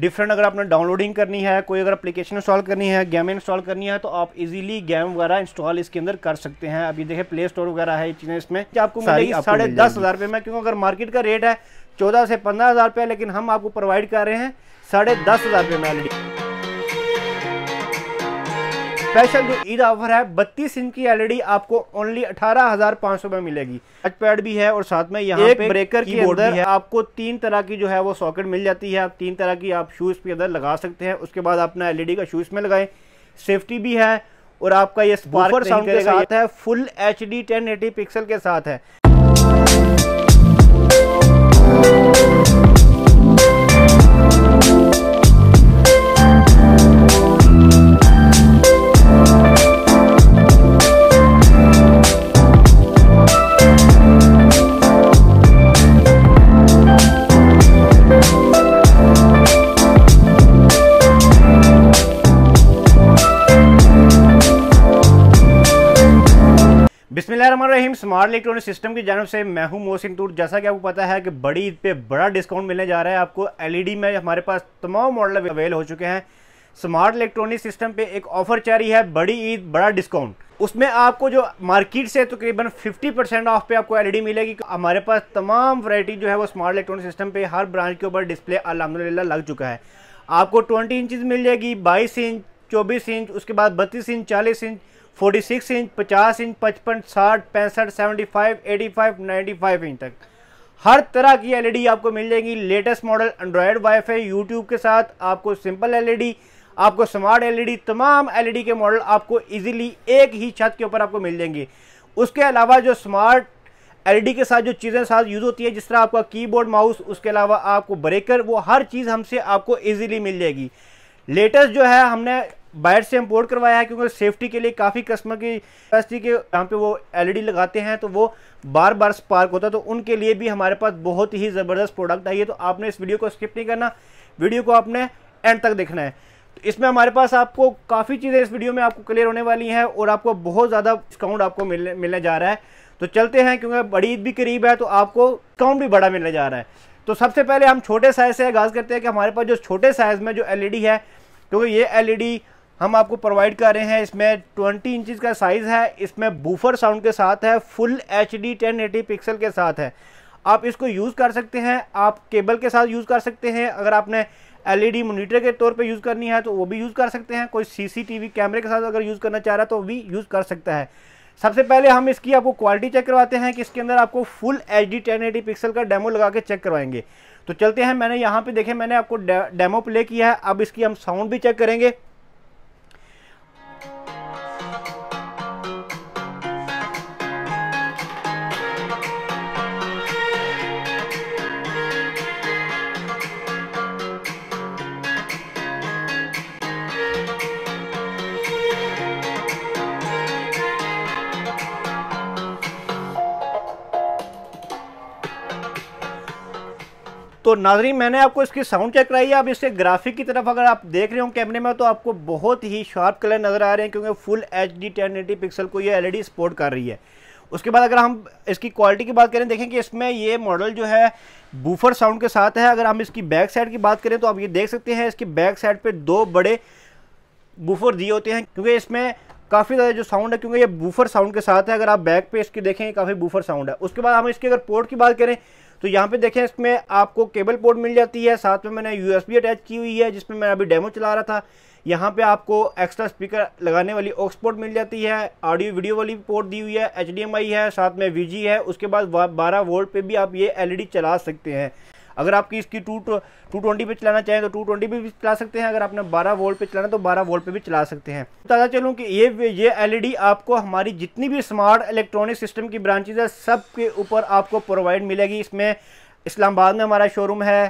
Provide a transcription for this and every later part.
different अगर आपने downloading करनी है कोई अगर अपलीकेशन इंस्टॉल करनी है गेम इंस्टॉल करनी है तो आप इजीली गेम वगैरह इंस्टॉल इसके अंदर कर सकते हैं अभी देखिए प्ले स्टोर वगैरह है चीज़ें इसमें आपको मिलेगी साढ़े दस हज़ार रुपये में क्योंकि अगर मार्केट का रेट है चौदह से पंद्रह हज़ार रुपये लेकिन हम आपको प्रोवाइड कर रहे हैं साढ़े दस हज़ार रुपये में स्पेशल जो ईद ऑफर है बत्तीस इंच की एलईडी आपको ओनली अठारह हजार पाँच सौ में मिलेगी टच पैड भी है और साथ में यहाँ पे ब्रेकर की अंदर है आपको तीन तरह की जो है वो सॉकेट मिल जाती है आप तीन तरह की आप शूज़ के अंदर लगा सकते हैं उसके बाद अपना एलईडी का शूज़ में लगाए सेफ्टी भी है और आपका ये स्पार्क साउंड के साथ है फुल एच डी पिक्सल के साथ है स्मार्ट इलेक्ट्रॉनिक सिस्टम की जानब से मैं हूं मोहसिन टूर जैसा कि आपको पता है कि बड़ी ईद पे बड़ा डिस्काउंट मिलने जा रहा है आपको एलईडी में हमारे पास तमाम मॉडल अवेल हो चुके हैं स्मार्ट इलेक्ट्रॉनिक सिस्टम पे एक ऑफर चारी है बड़ी ईद बड़ा डिस्काउंट उसमें आपको जो मार्केट से तकरीबन फिफ्टी परसेंट ऑफ पे आपको एलईडी मिलेगी हमारे पास तमाम वैरायटी जो है वो स्मार्ट इलेक्ट्रॉनिक सिस्टम पे हर ब्रांच के ऊपर डिस्प्ले अलहमदिल्ला लग चुका है आपको ट्वेंटी इंचज मिल जाएगी बाईस इंच चौबीस इंच उसके बाद बत्तीस इंच चालीस इंच फोर्टी सिक्स इंच पचास इंच पचपन साठ पैंसठ seventy five eighty five ninety five inch तक हर तरह की एलईडी e आपको मिल जाएगी latest model Android WiFi YouTube के साथ आपको सिंपल एलईडी e आपको स्मार्ट एलईडी e तमाम एलईडी के मॉडल आपको इजीली एक ही छत के ऊपर आपको मिल जाएंगे उसके अलावा जो स्मार्ट एलईडी के साथ जो चीज़ें साथ यूज़ होती है जिस तरह आपका कीबोर्ड माउस उसके अलावा आपको ब्रेकर वो हर चीज़ हमसे आपको इजीली मिल जाएगी लेटेस्ट जो है हमने बाहर से इम्पोर्ट करवाया है क्योंकि सेफ्टी के लिए काफ़ी कस्टमर की थी के यहाँ पे वो एलईडी लगाते हैं तो वो बार बार स्पार्क होता है तो उनके लिए भी हमारे पास बहुत ही ज़बरदस्त प्रोडक्ट आई है तो आपने इस वीडियो को स्किप नहीं करना वीडियो को आपने एंड तक देखना है तो इसमें हमारे पास आपको काफ़ी चीज़ें इस वीडियो में आपको क्लियर होने वाली हैं और आपको बहुत ज़्यादा डिस्काउंट आपको मिलने मिलने जा रहा है तो चलते हैं क्योंकि बड़ी ईद भी करीब है तो आपको डिस्काउंट भी बड़ा मिलने जा रहा है तो सबसे पहले हम छोटे साइज़ से आगाज़ करते हैं कि हमारे पास जो छोटे साइज़ में जो एलईडी है क्योंकि तो ये एलईडी हम आपको प्रोवाइड कर रहे हैं इसमें 20 इंचज़ का साइज़ है इसमें बूफर साउंड के साथ है फुल एच डी पिक्सल के साथ है आप इसको यूज़ कर सकते हैं आप केबल के साथ यूज़ कर सकते हैं अगर आपने एलईडी मॉनिटर e के तौर पे यूज़ करनी है तो वो भी यूज़ कर सकते हैं कोई सीसीटीवी कैमरे के साथ अगर यूज़ करना चाह रहा है तो भी यूज़ कर सकता है सबसे पहले हम इसकी आपको क्वालिटी चेक करवाते हैं कि इसके अंदर आपको full H D ten eighty pixel का डेमो लगा के चेक करवाएंगे तो चलते हैं मैंने यहाँ पर देखे मैंने आपको डेमो प्ले किया है अब इसकी हम साउंड भी चेक करेंगे तो नाजरीन मैंने आपको इसकी साउंड चेक कराई है अब इसके ग्राफिक की तरफ अगर आप देख रहे हो कैमरे में तो आपको बहुत ही शार्प कलर नज़र आ रहे हैं क्योंकि full H D ten eighty pixel को ये एलईडी सपोर्ट e कर रही है उसके बाद अगर हम इसकी क्वालिटी की बात करें देखें कि इसमें ये मॉडल जो है बूफर साउंड के साथ है अगर हम इसकी बैक साइड की बात करें तो आप ये देख सकते हैं इसकी बैक साइड पर दो बड़े बूफर दिए होते हैं क्योंकि इसमें काफ़ी ज़्यादा जो साउंड है क्योंकि ये बूफर साउंड के साथ है अगर आप बैक पे इसकी देखें काफ़ी बूफर साउंड है उसके बाद हम इसकी अगर पोर्ट की बात करें तो यहाँ पे देखें इसमें आपको केबल पोर्ट मिल जाती है साथ में मैंने यूएसबी अटैच की हुई है जिसमें मैं अभी डेमो चला रहा था यहाँ पे आपको एक्स्ट्रा स्पीकर लगाने वाली ऑक्स पोर्ट मिल जाती है ऑडियो वीडियो वाली पोर्ट दी हुई है एच है साथ में वी है उसके बाद बारह वोल्ट पर भी आप ये एल चला सकते हैं अगर आपकी इसकी टू टू ट्वेंटी पे चलाना चाहें तो टू ट्वेंटी भी चला सकते हैं अगर आपने बारह वोल्ट पे चलाना तो बारह वोल्ट पे भी चला सकते हैं बता तो चलूँ कि ये ये एल e आपको हमारी जितनी भी स्मार्ट इलेक्ट्रॉनिक सिस्टम की ब्रांचेज है सब के ऊपर आपको प्रोवाइड मिलेगी इसमें इस्लामाबाद में हमारा शोरूम है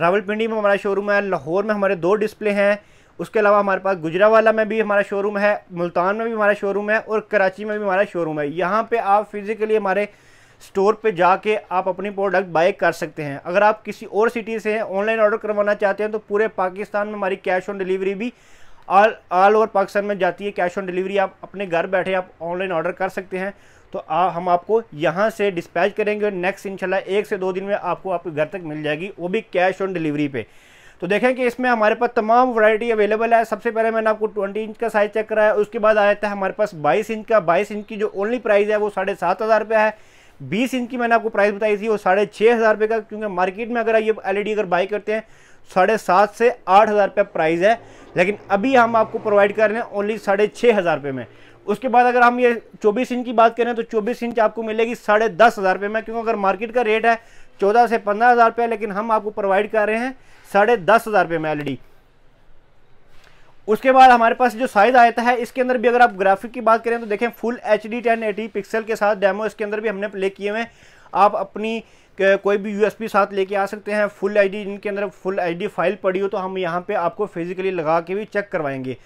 रावलपिंडी में हमारा शोरूम है लाहौर में हमारे दो डिस्प्ले हैं उसके अलावा हमारे पास गुजरावाला में भी हमारा शोरूम है मुल्तान में भी हमारा शोरूम है और कराची में भी हमारा शोरूम है यहाँ पे आप फिज़िकली हमारे स्टोर पे जाके आप अपनी प्रोडक्ट बाय कर सकते हैं अगर आप किसी और सिटी से ऑनलाइन ऑर्डर करवाना चाहते हैं तो पूरे पाकिस्तान में हमारी कैश ऑन डिलीवरी भी ऑल ऑल ओवर पाकिस्तान में जाती है कैश ऑन डिलीवरी आप अपने घर बैठे आप ऑनलाइन ऑर्डर कर सकते हैं तो आ, हम आपको यहाँ से डिस्पैच करेंगे और नेक्स्ट इनशाला एक से दो दिन में आपको आपके घर तक मिल जाएगी वो भी कैश ऑन डिलीवरी पे तो देखें कि इसमें हमारे पास तमाम वैरायटी अवेलेबल है सबसे पहले मैंने आपको 20 इंच का साइज़ चेक कराया उसके बाद आ जाता है हमारे पास 22 इंच का 22 इंच की जो ओनली प्राइस है वो साढ़े सात हज़ार रुपये है बीस इंच की मैंने आपको प्राइस बताई थी वो साढ़े छः हज़ार रुपये का क्योंकि मार्केट में अगर ये एलईडी अगर बाई करते हैं साढ़े सात से आठ हज़ार रुपये प्राइस है लेकिन अभी हम आपको प्रोवाइड कर रहे हैं ओनली साढ़े छः हज़ार रुपये में उसके बाद अगर हम ये चौबीस इंच की बात करें तो चौबीस इंच आपको मिलेगी साढ़े दस हज़ार रुपये में क्योंकि अगर मार्केट का रेट है चौदह से पंद्रह हज़ार रुपये लेकिन हम आपको प्रोवाइड कर रहे हैं साढ़े दस हज़ार रुपये में डी उसके बाद हमारे पास जो साइज आया है इसके अंदर भी अगर आप ग्राफिक की बात करें तो देखें full H D ten eighty pixel के साथ डेमो इसके अंदर भी हमने प्ले किए हुए हैं आप अपनी कोई भी पी साथ लेके आ सकते हैं फुल आईडी जिनके अंदर फुल आईडी फाइल पड़ी हो तो हम यहाँ पे आपको फिजिकली लगा के भी चेक करवाएंगे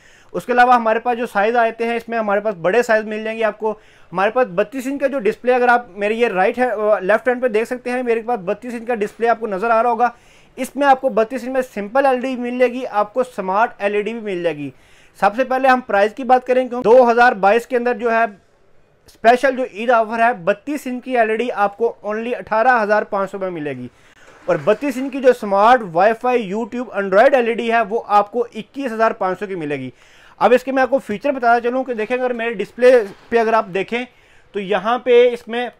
उसके अलावा हमारे पास जो साइज़ आते हैं इसमें हमारे पास बड़े साइज़ मिल जाएंगे आपको हमारे पास बत्तीस इंच का जो डिस्प्ले अगर आप मेरे ये राइट है लेफ्ट हैंड पे देख सकते हैं मेरे पास बत्तीस इंच का डिस्प्ले आपको नज़र आ रहा होगा इसमें आपको बत्तीस इंच में सिंपल एलईडी मिल जाएगी आपको स्मार्ट एलईडी भी मिल जाएगी सबसे पहले हम प्राइस की बात करें क्यों 2022 के अंदर जो है स्पेशल जो ईद ऑफर है बत्तीस इंच की एलईडी आपको ओनली अठारह हज़ार पाँच सौ में मिलेगी और बत्तीस इंच की जो smart WiFi YouTube Android L है वो आपको इक्कीस हज़ार पाँच सौ की मिलेगी अब इसके मैं आपको फीचर बताता चलूँ कि देखें अगर मेरे डिस्प्ले पर अगर आप देखें तो यहाँ पे इसमें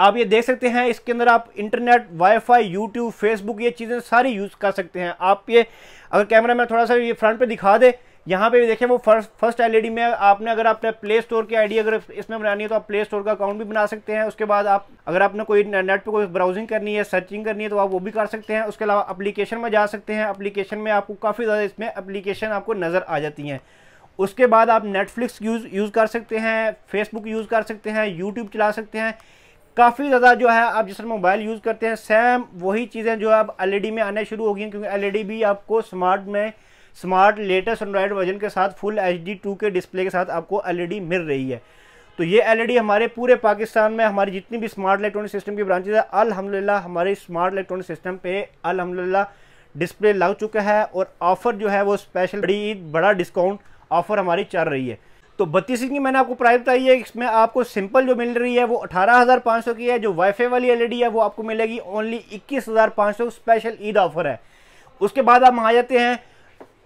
आप ये देख सकते हैं इसके अंदर आप इंटरनेट वाईफाई यूट्यूब फेसबुक ये चीज़ें सारी यूज़ कर सकते हैं आप ये अगर कैमरा में थोड़ा सा ये फ्रंट पे दिखा दे यहाँ पे भी देखें वो फर्स्ट फर्स्ट एलईडी में आपने अगर आपने प्ले स्टोर की आईडी अगर इसमें बनानी है तो आप प्ले स्टोर का अकाउंट भी बना सकते हैं उसके बाद आप अगर आपने कोई नेट पे कोई ब्राउजिंग करनी है सर्चिंग करनी है तो आप वो भी कर सकते हैं उसके अलावा अप्लीकेशन में जा सकते हैं अप्लीकेशन में आपको काफ़ी ज़्यादा इसमें अप्लीकेशन आपको नज़र आ जाती हैं उसके बाद आप नेटफ्लिक्स यूज़ यूज़ कर सकते हैं फेसबुक यूज़ कर सकते हैं यूट्यूब चला सकते हैं काफ़ी ज़्यादा जो है आप जिस मोबाइल यूज़ करते हैं सेम वही चीज़ें जो है अब एल e में आने शुरू हो गई क्योंकि एल e भी आपको स्मार्ट में स्मार्ट लेटेस्ट एंड्रॉयड वर्जन के साथ फुल एच डी के डिस्प्ले के साथ आपको एल e मिल रही है तो ये एल हमारे पूरे पाकिस्तान में हमारी जितनी भी स्मार्ट इलेक्ट्रॉनिक सिस्टम की ब्रांचेज है अलहमदिल्ला हमारे स्मार्ट इलेक्ट्रॉनिक सिस्टम पे अलहमदिल्ला डिस्प्ले लग चुका है और ऑफ़र जो है वो स्पेशल बड़ी बड़ा डिस्काउंट ऑफ़र हमारी चल रही है तो बत्तीस की मैंने आपको प्राइस बताई है इसमें आपको सिंपल जो मिल रही है वो अठारह हज़ार पाँच सौ की है जो वाईफाई वाली एलईडी e है वो आपको मिलेगी ओनली इक्कीस हज़ार पाँच सौ स्पेशल ईद ऑफर है उसके बाद हम आ जाते हैं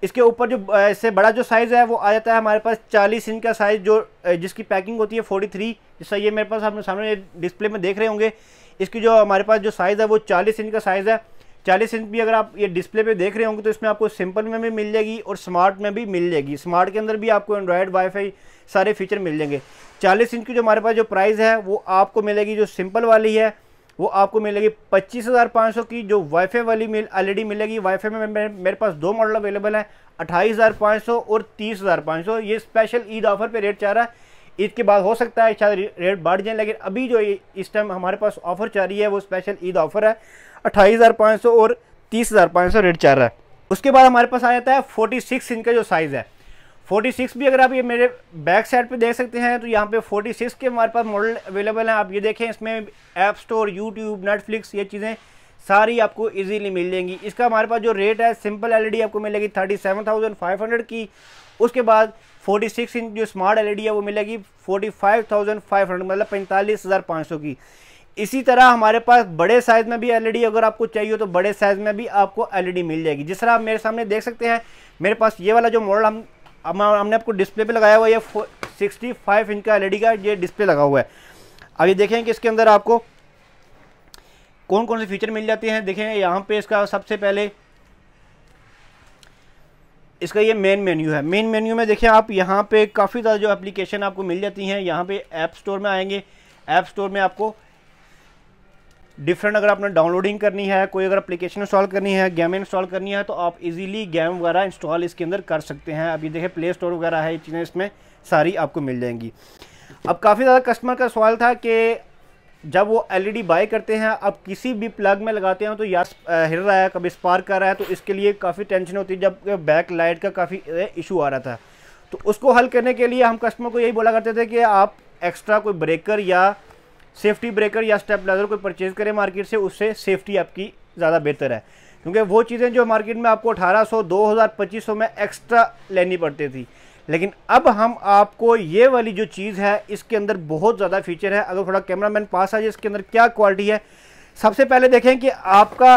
इसके ऊपर जो इससे बड़ा जो साइज़ है वो आ जाता है हमारे पास चालीस इंच का साइज़ जो जिसकी पैकिंग होती है फोर्टी थ्री जिससे ये मेरे पास आपने सामने डिस्प्ले में देख रहे होंगे इसकी जो हमारे पास जो साइज़ है वो चालीस इंच का साइज़ है चालीस इंच भी अगर आप ये डिस्प्ले पे देख रहे होंगे तो इसमें आपको सिंपल में भी मिल जाएगी और स्मार्ट में भी मिल जाएगी स्मार्ट के अंदर भी आपको एंड्रॉयड वाईफाई सारे फीचर मिल जाएंगे चालीस इंच की जो हमारे पास जो प्राइस है वो आपको मिलेगी जो सिंपल वाली है वो आपको मिलेगी पच्चीस हज़ार पाँच सौ की जो वाईफाई वाली मिल ऑलरेडी e मिलेगी वाईफाई में मेरे पास दो मॉडल अवेलेबल है अट्ठाईस हज़ार पाँच सौ और तीस हज़ार पाँच सौ ये स्पेशल ईद ऑफर पर रेट चाह रहा है ईद के बाद हो सकता है शायद रेट बढ़ जाए लेकिन अभी जो इस टाइम हमारे पास ऑफर चाह रही है वो स्पेशल ईद ऑफर है अट्ठाईस हज़ार पाँच सौ और तीस हज़ार पाँच सौ रेट चल रहा है उसके बाद हमारे पास आ जाता है फोर्टी सिक्स इंच का जो साइज़ है फोर्टी सिक्स भी अगर आप ये मेरे बैक साइड पे देख सकते हैं तो यहाँ पे फोर्टी सिक्स के हमारे पास मॉडल अवेलेबल हैं आप ये देखें इसमें ऐप स्टोर यूट्यूब नेटफ्लिक्स ये चीज़ें सारी आपको ईजीली मिल जाएंगी इसका हमारे पास जो रेट है सिंपल एल e आपको मिलेगी thirty seven thousand five hundred की उसके बाद फोर्टी सिक्स इंच जो स्मार्ट एलईडी e है वो मिलेगी forty five thousand five hundred मतलब पैंतालीस हज़ार पाँच सौ की इसी तरह हमारे पास बड़े साइज़ में भी एलईडी e अगर आपको चाहिए तो बड़े साइज़ में भी आपको एलईडी e मिल जाएगी जिस तरह आप मेरे सामने देख सकते हैं मेरे पास ये वाला जो मॉडल हम हमने आपको डिस्प्ले पे लगाया हुआ है ये सिक्सटी फाइव इंच का एलईडी e का ये डिस्प्ले लगा हुआ है अब ये देखें कि इसके अंदर आपको कौन कौन से फीचर मिल जाते हैं देखें यहाँ पे इसका सबसे पहले इसका ये मेन मेन्यू है मेन मेन्यू में देखें आप यहाँ पे काफ़ी ज़्यादा जो एप्लीकेशन आपको मिल जाती हैं यहाँ पे ऐप स्टोर में आएंगे ऐप स्टोर में आपको डिफरेंट अगर आपने डाउनलोडिंग करनी है कोई अगर एप्लीकेशन इंस्टॉल करनी है गेम इंस्टॉल करनी है तो आप इजीली गेम वगैरह इंस्टॉल इसके अंदर कर सकते हैं अभी देखें प्ले स्टोर वगैरह है ये चीज़ें इसमें सारी आपको मिल जाएंगी अब काफ़ी ज़्यादा कस्टमर का सवाल था कि जब वो एलईडी बाय e करते हैं अब किसी भी प्लग में लगाते हैं तो या हिल रहा है कभी स्पार्क कर रहा है तो इसके लिए काफ़ी टेंशन होती है जब बैक लाइट का काफ़ी इशू आ रहा था तो उसको हल करने के लिए हम कस्टमर को यही बोला करते थे कि आप एक्स्ट्रा कोई ब्रेकर या सेफ्टी ब्रेकर या स्टेपलाइजर कोई परचेज़ करें मार्केट से उससे सेफ्टी आपकी ज़्यादा बेहतर है क्योंकि वो चीज़ें जो मार्केट में आपको 1800, 2000, 2500 में एक्स्ट्रा लेनी पड़ती थी लेकिन अब हम आपको ये वाली जो चीज़ है इसके अंदर बहुत ज़्यादा फीचर है अगर थोड़ा कैमरा मैन पास आ जाए इसके अंदर क्या क्वालिटी है सबसे पहले देखें कि आपका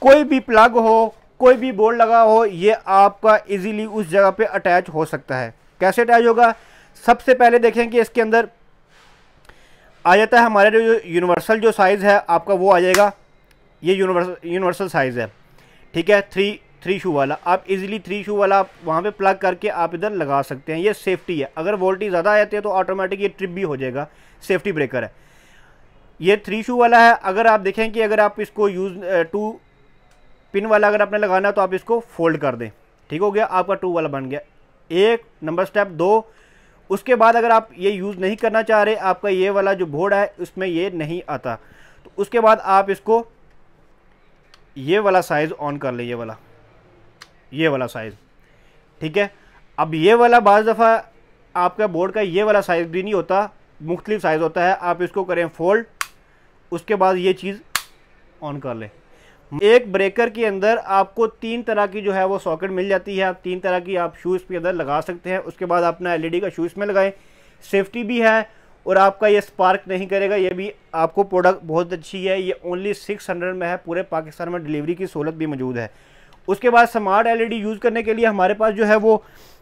कोई भी प्लग हो कोई भी बोर्ड लगा हो ये आपका इजीली उस जगह पे अटैच हो सकता है कैसे अटैच होगा सबसे पहले देखें कि इसके अंदर आ जाता है हमारा जो यूनिवर्सल जो साइज़ है आपका वो आ जाएगा ये यूनिवर्सल यूनिवर्सल साइज़ है ठीक है थ्री थ्री शू वाला आप इजीली थ्री शू वाला आप वहाँ पे प्लग करके आप इधर लगा सकते हैं ये सेफ्टी है अगर वोल्टेज ज़्यादा आ जाती है तो ऑटोमेटिक ये ट्रिप भी हो जाएगा सेफ्टी ब्रेकर है ये थ्री शू वाला है अगर आप देखें कि अगर आप इसको यूज़ टू पिन वाला अगर आपने लगाना है तो आप इसको फोल्ड कर दें ठीक हो गया आपका टू वाला बन गया एक नंबर स्टेप दो उसके बाद अगर आप ये यूज़ नहीं करना चाह रहे आपका ये वाला जो बोर्ड है उसमें ये नहीं आता तो उसके बाद आप इसको ये वाला साइज़ ऑन कर लें ये वाला ये वाला साइज़ ठीक है अब ये वाला बज दफ़ा आपका बोर्ड का ये वाला साइज़ भी नहीं होता मुख्तलिफ साइज़ होता है आप इसको करें फोल्ड उसके बाद ये चीज़ ऑन कर लें एक ब्रेकर के अंदर आपको तीन तरह की जो है वो सॉकेट मिल जाती है आप तीन तरह की आप शूज़ के अंदर लगा सकते हैं उसके बाद अपना एलईडी e का शूज़ में लगाएं सेफ्टी भी है और आपका ये स्पार्क नहीं करेगा ये भी आपको प्रोडक्ट बहुत अच्छी है ये ओनली सिक्स हंड्रेड में है पूरे पाकिस्तान में डिलीवरी की सहूलत भी मौजूद है उसके बाद स्मार्ट डी यूज़ करने के लिए हमारे पास जो है वो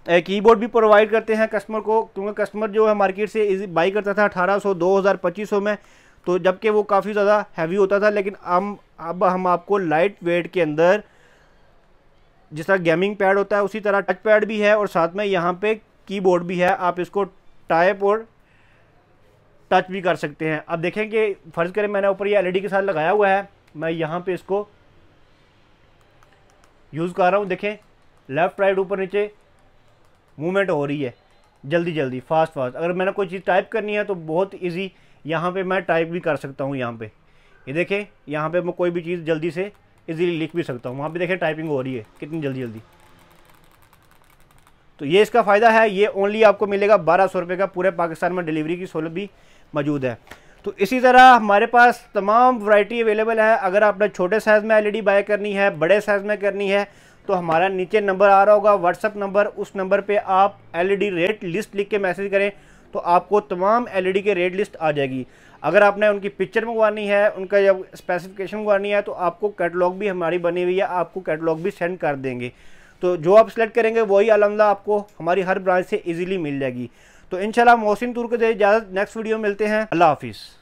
कीबोर्ड भी प्रोवाइड करते हैं कस्टमर को क्योंकि कस्टमर जो है मार्केट से बाई करता था हज़ार पच्चीस सौ में तो जबकि वो काफ़ी ज़्यादा हैवी होता था लेकिन हम अब हम आपको लाइट वेट के अंदर जिस तरह गेमिंग पैड होता है उसी तरह टच पैड भी है और साथ में यहाँ पे कीबोर्ड भी है आप इसको टाइप और टच भी कर सकते हैं अब देखें कि फ़र्ज़ करें मैंने ऊपर ये एलईडी के साथ लगाया हुआ है मैं यहाँ पे इसको यूज़ कर रहा हूँ देखें लेफ़्ट राइट ऊपर नीचे मूवमेंट हो रही है जल्दी जल्दी फास्ट फास्ट अगर मैंने कोई चीज़ टाइप करनी है तो बहुत ईजी यहाँ पे मैं टाइप भी कर सकता हूँ यहाँ पे ये देखें यहाँ पे मैं कोई भी चीज़ जल्दी से इजीली लिख भी सकता हूँ वहाँ पे देखें टाइपिंग हो रही है कितनी जल्दी जल्दी तो ये इसका फ़ायदा है ये ओनली आपको मिलेगा बारह सौ रुपये का पूरे पाकिस्तान में डिलीवरी की सहूलत भी मौजूद है तो इसी तरह हमारे पास तमाम वरायटी अवेलेबल है अगर आपने छोटे साइज़ में एल बाय e करनी है बड़े साइज़ में करनी है तो हमारा नीचे नंबर आ रहा होगा व्हाट्सअप नंबर उस नंबर पे आप एलईडी रेट लिस्ट लिख के मैसेज करें तो आपको तमाम एल e के रेट लिस्ट आ जाएगी अगर आपने उनकी पिक्चर मंगवानी है उनका जब स्पेसिफिकेशन मंगवानी है तो आपको कैटलॉग भी हमारी बनी हुई है आपको कैटलॉग भी सेंड कर देंगे तो जो आप सिलेक्ट करेंगे वही अलहमदा आपको हमारी हर ब्रांच से इजीली मिल जाएगी तो इंशाल्लाह मोहसिन तुर्क दे इजाज़त नेक्स्ट वीडियो मिलते हैं अल्लाह हाफिज़